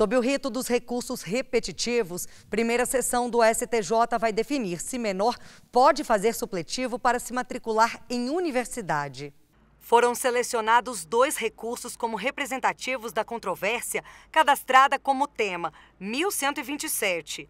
Sob o rito dos recursos repetitivos, primeira sessão do STJ vai definir se menor pode fazer supletivo para se matricular em universidade. Foram selecionados dois recursos como representativos da controvérsia cadastrada como tema 1127.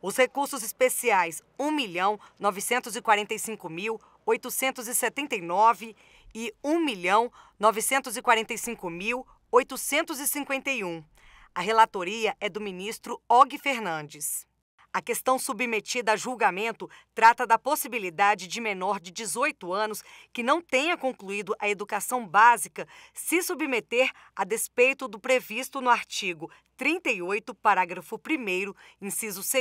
Os recursos especiais 1.945.879 e 1.945.851 a relatoria é do ministro Og Fernandes. A questão submetida a julgamento trata da possibilidade de menor de 18 anos que não tenha concluído a educação básica se submeter a despeito do previsto no artigo 38, parágrafo 1 inciso 2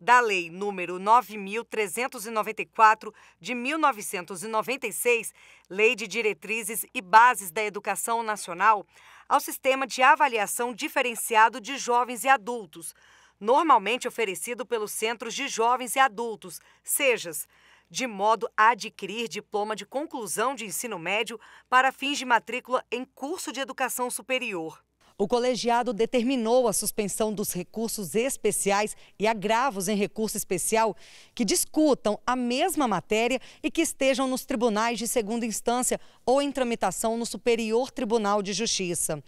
da Lei nº 9394 de 1996, Lei de Diretrizes e Bases da Educação Nacional, ao sistema de avaliação diferenciado de jovens e adultos normalmente oferecido pelos centros de jovens e adultos, SEJAS, de modo a adquirir diploma de conclusão de ensino médio para fins de matrícula em curso de educação superior. O colegiado determinou a suspensão dos recursos especiais e agravos em recurso especial que discutam a mesma matéria e que estejam nos tribunais de segunda instância ou em tramitação no Superior Tribunal de Justiça.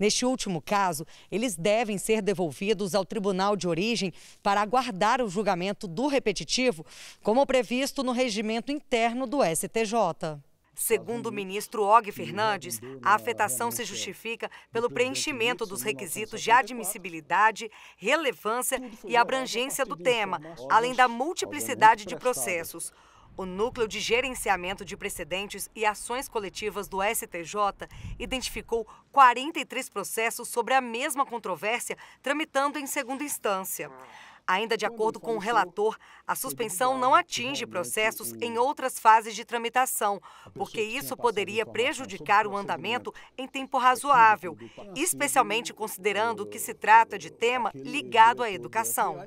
Neste último caso, eles devem ser devolvidos ao tribunal de origem para aguardar o julgamento do repetitivo, como previsto no regimento interno do STJ. Segundo o ministro Og Fernandes, a afetação se justifica pelo preenchimento dos requisitos de admissibilidade, relevância e abrangência do tema, além da multiplicidade de processos. O Núcleo de Gerenciamento de Precedentes e Ações Coletivas do STJ identificou 43 processos sobre a mesma controvérsia tramitando em segunda instância. Ainda de acordo com o relator, a suspensão não atinge processos em outras fases de tramitação, porque isso poderia prejudicar o andamento em tempo razoável, especialmente considerando que se trata de tema ligado à educação.